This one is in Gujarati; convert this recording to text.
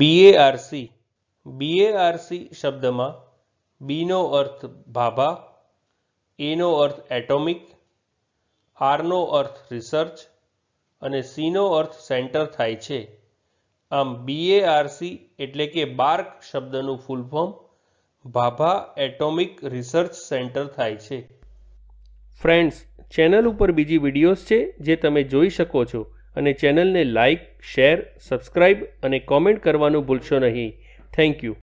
બીએઆરસી બીએઆરસી શબ્દમાં બીનો અર્થ ભાભા એનો અર્થ એટોમિક આરનો અર્થ રિસર્ચ અને સીનો અર્થ સેન્ટર થાય છે આમ બીએઆરસી એટલે કે બાર્ક શબ્દનું full form Bhabha atomic research centre થાય છે ફ્રેન્ડ્સ ચેનલ ઉપર બીજી વિડીયોઝ છે જે તમે જોઈ શકો છો અને ચેનલને લાઇક શેર સબસ્ક્રાઇબ અને કોમેન્ટ કરવાનું ભૂલશો નહીં થેન્ક યુ